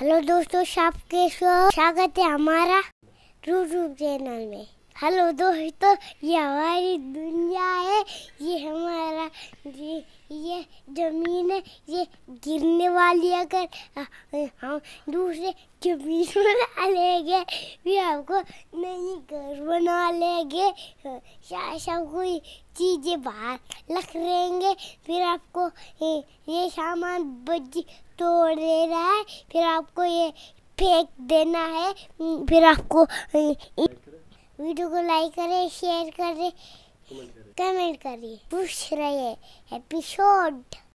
hello दोस्तों आपके स्वागत है हमारा यूट्यूब चैनल में हेलो दोस्तों ये हमारी दुनिया है ये हमारा ये ये ज़मीन है ये गिरने वाली अगर हम दूसरे जमीन बना लेंगे भी आपको नई घर बना लेंगे शायद कोई चीज़ें बाहर रख रहे फिर आपको ये ये सामान बज तोड़ दे रहा है फिर आपको ये फेंक देना है फिर आपको वीडियो को लाइक करें शेयर करें कमेंट करिए पूछ रहे एपिसोड